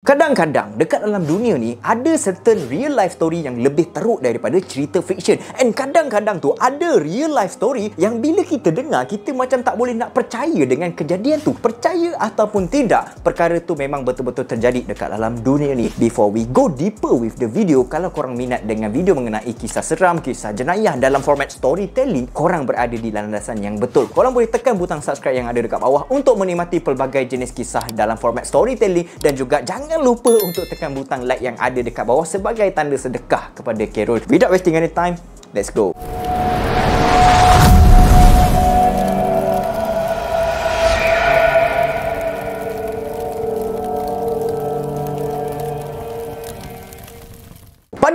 Kadang-kadang dekat dalam dunia ni ada certain real life story yang lebih teruk daripada cerita fiction. And kadang-kadang tu ada real life story yang bila kita dengar kita macam tak boleh nak percaya dengan kejadian tu. Percaya ataupun tidak, perkara tu memang betul-betul terjadi dekat dalam dunia ni. Before we go deeper with the video, kalau korang minat dengan video mengenai kisah seram, kisah jenayah dalam format storytelling, korang berada di landasan yang betul. Korang boleh tekan butang subscribe yang ada dekat bawah untuk menikmati pelbagai jenis kisah dalam format storytelling dan juga jangan jangan lupa untuk tekan butang like yang ada dekat bawah sebagai tanda sedekah kepada Carol. Without wasting any time, let's go.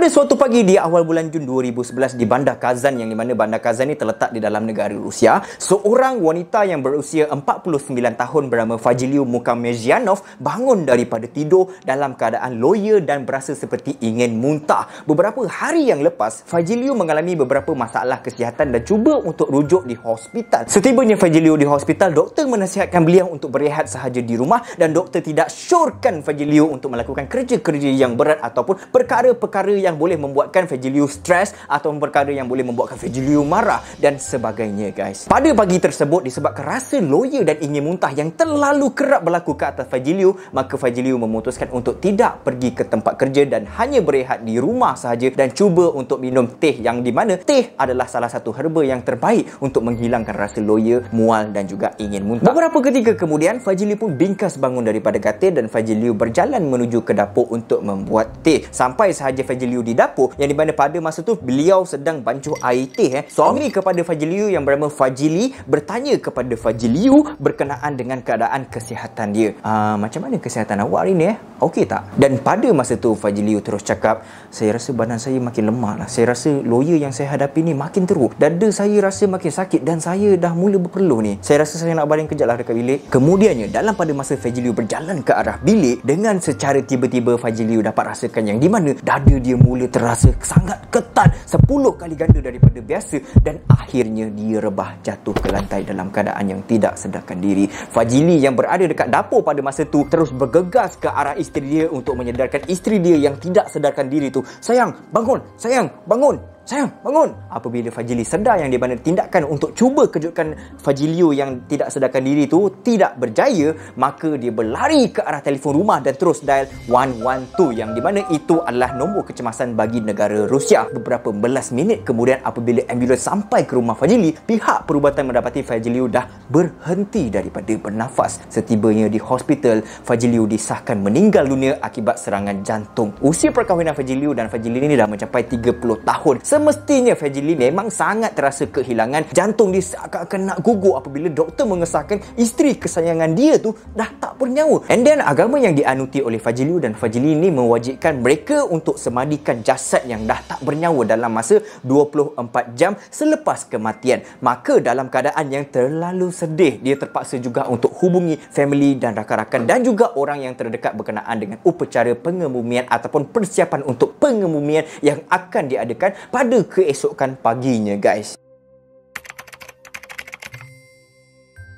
Pada suatu pagi di awal bulan Jun 2011 di Bandar Kazan yang di mana Bandar Kazan ini terletak di dalam negara Rusia, seorang wanita yang berusia 49 tahun bernama Fajiliu Mukamezianov bangun daripada tidur dalam keadaan loya dan berasa seperti ingin muntah. Beberapa hari yang lepas, Fajiliu mengalami beberapa masalah kesihatan dan cuba untuk rujuk di hospital. Setibanya Fajiliu di hospital, doktor menasihatkan beliau untuk berehat sahaja di rumah dan doktor tidak syorkan Fajiliu untuk melakukan kerja-kerja yang berat ataupun perkara-perkara yang yang boleh membuatkan Fajilio stres atau perkara yang boleh membuatkan Fajilio marah dan sebagainya guys. Pada pagi tersebut disebabkan rasa loya dan ingin muntah yang terlalu kerap berlaku ke atas Fajilio, maka Fajilio memutuskan untuk tidak pergi ke tempat kerja dan hanya berehat di rumah sahaja dan cuba untuk minum teh yang di mana teh adalah salah satu herba yang terbaik untuk menghilangkan rasa loya, mual dan juga ingin muntah. Beberapa ketika kemudian Fajilio pun bingkas bangun daripada katil dan Fajilio berjalan menuju ke dapur untuk membuat teh. Sampai sahaja Fajilio di dapur yang di mana pada masa tu beliau sedang bancuh air teh eh. Suami kepada Fajiliu yang bernama Fajili bertanya kepada Fajiliu berkenaan dengan keadaan kesihatan dia. Ah macam mana kesihatan awak hari ni eh? Okey tak? Dan pada masa tu Fajiliu terus cakap, saya rasa badan saya makin lemah lah. Saya rasa lawyer yang saya hadapi ni makin teruk. Dada saya rasa makin sakit dan saya dah mula berpeluh ni. Saya rasa saya nak baring kejap lah dekat bilik. Kemudiannya dalam pada masa Fajiliu berjalan ke arah bilik dengan secara tiba-tiba Fajiliu dapat rasakan yang di mana dada dia mula mula terasa sangat ketat sepuluh kali ganda daripada biasa dan akhirnya dia rebah jatuh ke lantai dalam keadaan yang tidak sedarkan diri Fajili yang berada dekat dapur pada masa tu terus bergegas ke arah isteri dia untuk menyedarkan isteri dia yang tidak sedarkan diri tu sayang bangun sayang bangun Sayang, bangun. Apabila Fajili sedar yang dia mana tindakan untuk cuba kejutkan Fajilio yang tidak sedarkan diri tu tidak berjaya, maka dia berlari ke arah telefon rumah dan terus dial 112 yang di mana itu adalah nombor kecemasan bagi negara Rusia. Beberapa belas minit kemudian apabila ambulans sampai ke rumah Fajili, pihak perubatan mendapati Fajilio dah berhenti daripada bernafas. Setibanya di hospital, Fajilio disahkan meninggal dunia akibat serangan jantung. Usia perkahwinan Fajilio dan Fajili ini dah mencapai 30 tahun. Semestinya Fajili memang sangat terasa kehilangan jantung dia seakan akan nak gugur apabila doktor mengesahkan isteri kesayangan dia tu dah tak bernyawa. And then agama yang dianuti oleh Fajili dan Fajili ni mewajibkan mereka untuk semadikan jasad yang dah tak bernyawa dalam masa 24 jam selepas kematian. Maka dalam keadaan yang terlalu sedih, dia terpaksa juga untuk hubungi family dan rakan-rakan dan juga orang yang terdekat berkenaan dengan upacara pengemumian ataupun persiapan untuk pengemumian yang akan diadakan pada pada keesokan paginya guys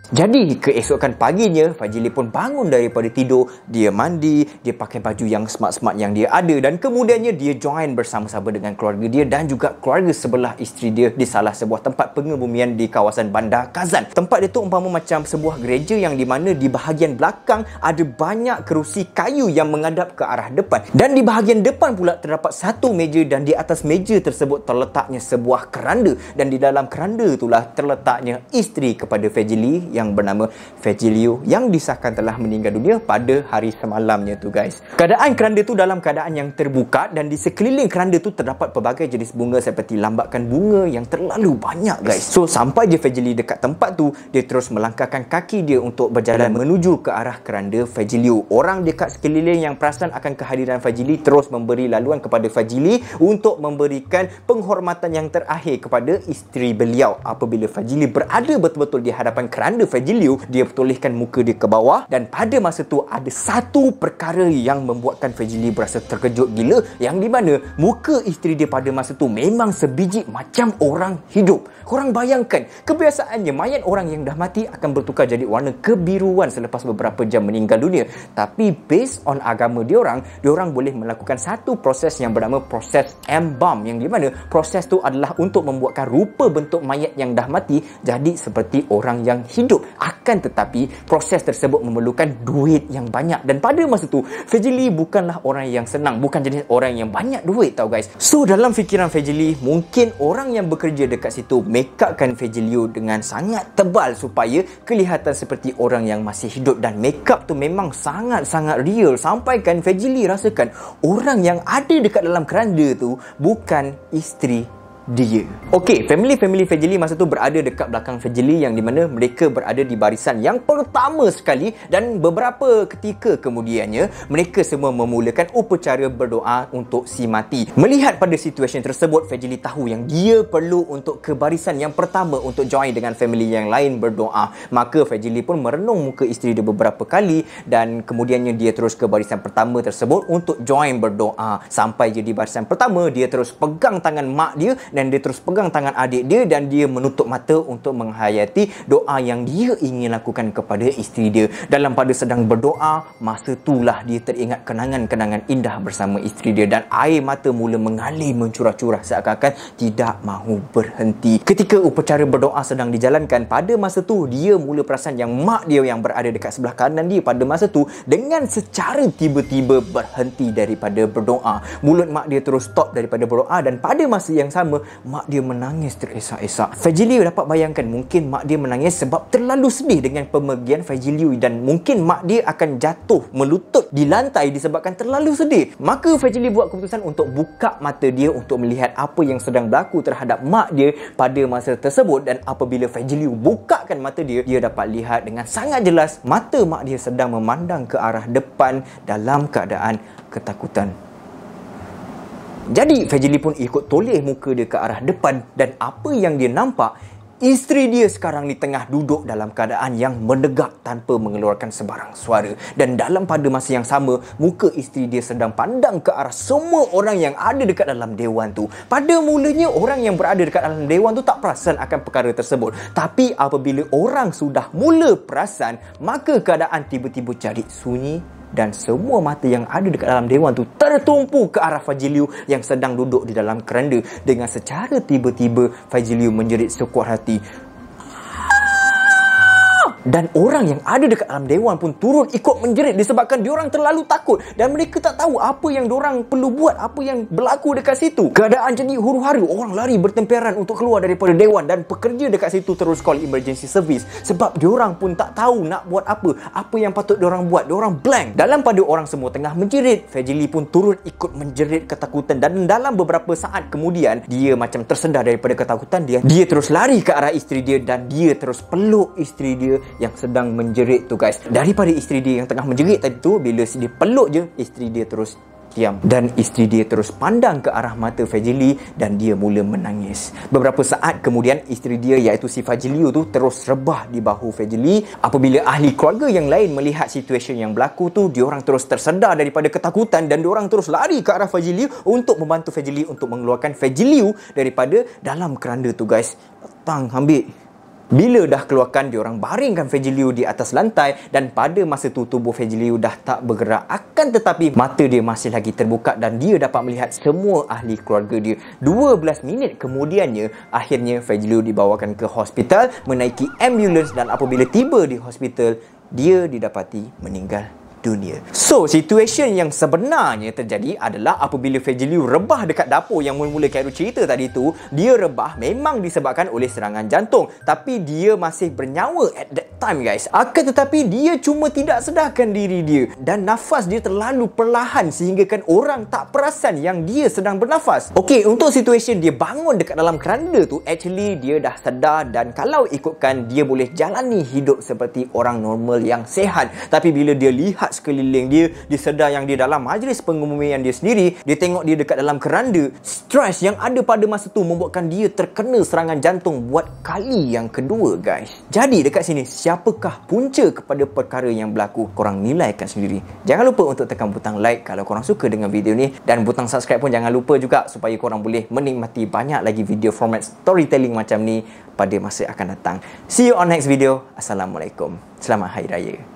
Jadi keesokan paginya Fajili pun bangun daripada tidur, dia mandi, dia pakai baju yang smart-smart yang dia ada dan kemudiannya dia join bersama-sama dengan keluarga dia dan juga keluarga sebelah isteri dia di salah sebuah tempat pengebumian di kawasan Bandar Kazan. Tempat dia tu umpama macam sebuah gereja yang di mana di bahagian belakang ada banyak kerusi kayu yang mengadap ke arah depan dan di bahagian depan pula terdapat satu meja dan di atas meja tersebut terletaknya sebuah keranda dan di dalam keranda itulah terletaknya isteri kepada Fajili yang bernama Fajr yang disahkan telah meninggal dunia pada hari semalamnya tu guys. Keadaan keranda tu dalam keadaan yang terbuka dan di sekeliling keranda tu terdapat pelbagai jenis bunga seperti lambakan bunga yang terlalu banyak guys. So sampai je Fajr dekat tempat tu, dia terus melangkahkan kaki dia untuk berjalan menuju ke arah keranda Fajr Orang dekat sekeliling yang perasan akan kehadiran Fajr terus memberi laluan kepada Fajr untuk memberikan penghormatan yang terakhir kepada isteri beliau apabila Fajr berada betul-betul di hadapan keranda Freddy Liu dia tolehkan muka dia ke bawah dan pada masa tu ada satu perkara yang membuatkan Freddy Liu berasa terkejut gila yang di mana muka isteri dia pada masa tu memang sebiji macam orang hidup korang bayangkan kebiasaannya mayat orang yang dah mati akan bertukar jadi warna kebiruan selepas beberapa jam meninggal dunia tapi based on agama dia orang dia orang boleh melakukan satu proses yang bernama proses embalm yang di mana proses tu adalah untuk membuatkan rupa bentuk mayat yang dah mati jadi seperti orang yang hidup hidup. Akan tetapi proses tersebut memerlukan duit yang banyak dan pada masa tu Fejili bukanlah orang yang senang, bukan jenis orang yang banyak duit tau guys. So dalam fikiran Fejili, mungkin orang yang bekerja dekat situ make upkan Fejilio dengan sangat tebal supaya kelihatan seperti orang yang masih hidup dan make up tu memang sangat-sangat real sampaikan Fejili rasakan orang yang ada dekat dalam keranda tu bukan isteri dia. Okey, family family Fajli masa tu berada dekat belakang Fajli yang di mana mereka berada di barisan yang pertama sekali dan beberapa ketika kemudiannya mereka semua memulakan upacara berdoa untuk si mati. Melihat pada situasi tersebut Fajli tahu yang dia perlu untuk ke barisan yang pertama untuk join dengan family yang lain berdoa. Maka Fajli pun merenung muka isteri dia beberapa kali dan kemudiannya dia terus ke barisan pertama tersebut untuk join berdoa. Sampai jadi barisan pertama dia terus pegang tangan mak dia dan dia terus pegang tangan adik dia dan dia menutup mata untuk menghayati doa yang dia ingin lakukan kepada isteri dia. Dalam pada sedang berdoa, masa itulah dia teringat kenangan-kenangan indah bersama isteri dia dan air mata mula mengalir mencurah-curah seakan-akan tidak mahu berhenti. Ketika upacara berdoa sedang dijalankan, pada masa tu dia mula perasan yang mak dia yang berada dekat sebelah kanan dia pada masa tu dengan secara tiba-tiba berhenti daripada berdoa. Mulut mak dia terus stop daripada berdoa dan pada masa yang sama mak dia menangis teresak-esak. Fajilio dapat bayangkan mungkin mak dia menangis sebab terlalu sedih dengan pemergian Fajilio dan mungkin mak dia akan jatuh melutut di lantai disebabkan terlalu sedih. Maka Fajilio buat keputusan untuk buka mata dia untuk melihat apa yang sedang berlaku terhadap mak dia pada masa tersebut dan apabila Fajilio bukakan mata dia, dia dapat lihat dengan sangat jelas mata mak dia sedang memandang ke arah depan dalam keadaan ketakutan. Jadi Fajli pun ikut toleh muka dia ke arah depan dan apa yang dia nampak Isteri dia sekarang ni tengah duduk dalam keadaan yang menegak tanpa mengeluarkan sebarang suara dan dalam pada masa yang sama muka isteri dia sedang pandang ke arah semua orang yang ada dekat dalam dewan tu. Pada mulanya orang yang berada dekat dalam dewan tu tak perasan akan perkara tersebut. Tapi apabila orang sudah mula perasan, maka keadaan tiba-tiba jadi sunyi dan semua mata yang ada dekat dalam dewan tu tertumpu ke arah Fajilio yang sedang duduk di dalam keranda dengan secara tiba-tiba Fajilio menjerit sekuat hati dan orang yang ada dekat dalam dewan pun turun ikut menjerit disebabkan diorang terlalu takut dan mereka tak tahu apa yang diorang perlu buat apa yang berlaku dekat situ keadaan jadi huru-hara orang lari bertemperan untuk keluar daripada dewan dan pekerja dekat situ terus call emergency service sebab diorang pun tak tahu nak buat apa apa yang patut diorang buat diorang blank dalam pada orang semua tengah menjerit Fajili pun turun ikut menjerit ketakutan dan dalam beberapa saat kemudian dia macam tersendar daripada ketakutan dia dia terus lari ke arah isteri dia dan dia terus peluk isteri dia yang sedang menjerit tu guys daripada isteri dia yang tengah menjerit tadi tu bila dia peluk je isteri dia terus diam dan isteri dia terus pandang ke arah mata Fajili dan dia mula menangis beberapa saat kemudian isteri dia iaitu si Fajili tu terus rebah di bahu Fajili apabila ahli keluarga yang lain melihat situasi yang berlaku tu dia orang terus tersedar daripada ketakutan dan dia orang terus lari ke arah Fajili untuk membantu Fajili untuk mengeluarkan Fajili daripada dalam keranda tu guys Tang ambil bila dah keluarkan, diorang baringkan Fajr Liu di atas lantai dan pada masa tu tubuh Fajr Liu dah tak bergerak. Akan tetapi mata dia masih lagi terbuka dan dia dapat melihat semua ahli keluarga dia. 12 minit kemudiannya, akhirnya Fajr Liu dibawakan ke hospital, menaiki ambulans dan apabila tiba di hospital, dia didapati meninggal dunia. So, situasi yang sebenarnya terjadi adalah apabila Fejiliu rebah dekat dapur yang mula-mula Kairu cerita tadi tu, dia rebah memang disebabkan oleh serangan jantung. Tapi dia masih bernyawa at that time guys. Akan tetapi dia cuma tidak sedarkan diri dia dan nafas dia terlalu perlahan sehingga kan orang tak perasan yang dia sedang bernafas. Okey, untuk situasi dia bangun dekat dalam keranda tu, actually dia dah sedar dan kalau ikutkan dia boleh jalani hidup seperti orang normal yang sehat. Tapi bila dia lihat sekeliling dia dia sedar yang dia dalam majlis pengumuman dia sendiri dia tengok dia dekat dalam keranda stress yang ada pada masa tu membuatkan dia terkena serangan jantung buat kali yang kedua guys jadi dekat sini siapakah punca kepada perkara yang berlaku korang nilaikan sendiri jangan lupa untuk tekan butang like kalau korang suka dengan video ni dan butang subscribe pun jangan lupa juga supaya korang boleh menikmati banyak lagi video format storytelling macam ni pada masa akan datang. See you on next video. Assalamualaikum. Selamat Hari Raya.